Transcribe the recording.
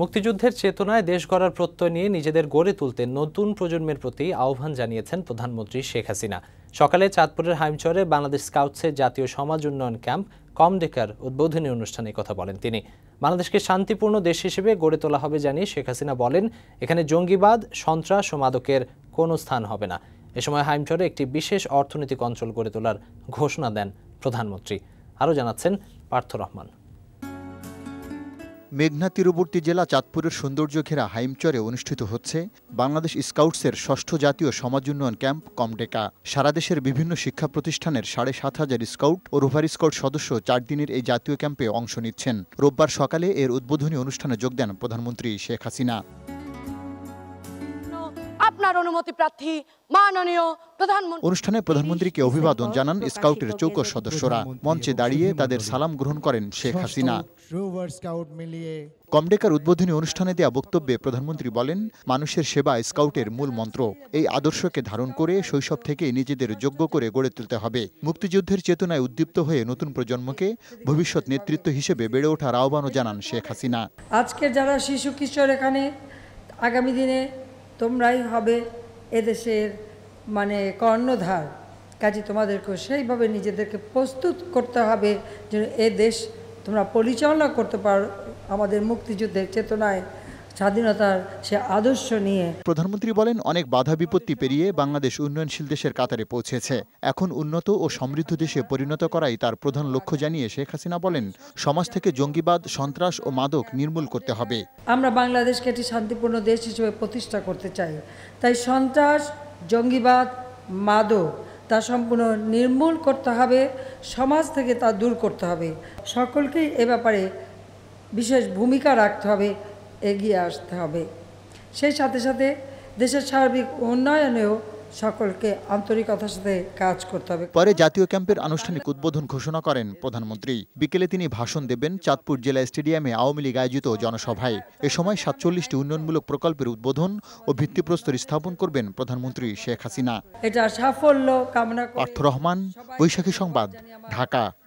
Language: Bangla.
মুক্তিযুদ্ধের চেতনায় দেশ গড়ার প্রত্যয় নিয়ে নিজেদের গড়ে তুলতে নতুন প্রজন্মের প্রতি আহ্বান জানিয়েছেন প্রধানমন্ত্রী শেখ হাসিনা সকালে চাঁদপুরের হাইমচরে বাংলাদেশ স্কাউটসের জাতীয় সমাজ উন্নয়ন ক্যাম্প কমডেকার উদ্বোধনী অনুষ্ঠানে কথা বলেন তিনি বাংলাদেশকে শান্তিপূর্ণ দেশ হিসেবে গড়ে তোলা হবে জানিয়ে শেখ হাসিনা বলেন এখানে জঙ্গিবাদ সন্ত্রাস ও মাদকের কোনো স্থান হবে না এ সময় হাইমচরে একটি বিশেষ অর্থনৈতিক অঞ্চল গড়ে তোলার ঘোষণা দেন প্রধানমন্ত্রী আরও জানাচ্ছেন পার্থ রহমান মেঘনা তীরবর্তী জেলা চাঁদপুরের সৌন্দর্য ঘেরা হাইমচরে অনুষ্ঠিত হচ্ছে বাংলাদেশ স্কাউটসের ষষ্ঠ জাতীয় সমাজ উন্নয়ন ক্যাম্প কমডেকা সারা দেশের বিভিন্ন শিক্ষা প্রতিষ্ঠানের সাড়ে সাত হাজার স্কাউট ও রোভার স্কাউট সদস্য চার দিনের এই জাতীয় ক্যাম্পে অংশ নিচ্ছেন রোববার সকালে এর উদ্বোধনী অনুষ্ঠানে যোগ দেন প্রধানমন্ত্রী শেখ হাসিনা আপনার অনুমতি প্রার্থী মাননীয় প্রধানমন্ত্রী অনুষ্ঠানে প্রধানমন্ত্রীকে অভিবাদন জানান স্কাউটের চৌক সদস্যরা মঞ্চে দাঁড়িয়ে তাদের সালাম গ্রহণ করেন শেখ হাসিনা কমডেকার উদ্বোধনী অনুষ্ঠানে দেওয়া বক্তব্যে প্রধানমন্ত্রী বলেন মানুষের সেবা স্কাউটের মূল মন্ত্র এই আদর্শকে ধারণ করে শৈশব থেকে নিজেদের যোগ্য করে গড়ে তুলতে হবে মুক্তিযুদ্ধের চেতনায় উদ্দীপ্ত হয়ে নতুন প্রজন্মকে ভবিষ্যৎ নেতৃত্ব হিসেবে বেড়ে ওঠার আহ্বানও জানান শেখ হাসিনা আজকের যারা শিশু কিশোর এখানে আগামী দিনে তোমরাই হবে এদেশের মানে কর্ণধার কাজে তোমাদেরকে সেইভাবে নিজেদেরকে প্রস্তুত করতে হবে যে এদেশ তোমরা পরিচালনা করতে পারো আমাদের মুক্তিযুদ্ধের চেতনায় স্বাধীনতার সে আদর্শ নিয়ে প্রধানমন্ত্রী বলেন অনেক বাধা বিপত্তি পেরিয়ে বাংলাদেশ উন্নয়নশীল দেশের কাতারে পৌঁছেছে এখন উন্নত ও সমৃদ্ধ দেশে পরিণত করাই তার প্রধান লক্ষ্য জানিয়ে শেখ হাসিনা বলেন সমাজ থেকে জঙ্গিবাদ সন্ত্রাস ও মাদক নির্মূল করতে হবে আমরা বাংলাদেশকে একটি শান্তিপূর্ণ দেশ হিসেবে প্রতিষ্ঠা করতে চাই তাই সন্ত্রাস জঙ্গিবাদ মাদক তা সম্পূর্ণ নির্মূল করতে হবে সমাজ থেকে তা দূর করতে হবে সকলকেই এ ব্যাপারে বিশেষ ভূমিকা রাখতে হবে এগিয়ে আসতে হবে সেই সাথে সাথে দেশের সার্বিক উন্নয়নেও সকলকে আন্তরিকতার সাথে কাজ করতে হবে পরে জাতীয় ক্যাম্পের আনুষ্ঠানিক উদ্বোধন ঘোষণা করেন প্রধানমন্ত্রী বিকেলে তিনি ভাষণ দেবেন চাঁদপুর জেলা স্টেডিয়ামে আওয়ামী লীগ আয়োজিত জনসভায় এ সময় সাতচল্লিশটি উন্নয়নমূলক প্রকল্পের উদ্বোধন ও ভিত্তিপ্রস্তর স্থাপন করবেন প্রধানমন্ত্রী শেখ হাসিনা এটা সাফল্য কামনা অর্থ রহমান বৈশাখী সংবাদ ঢাকা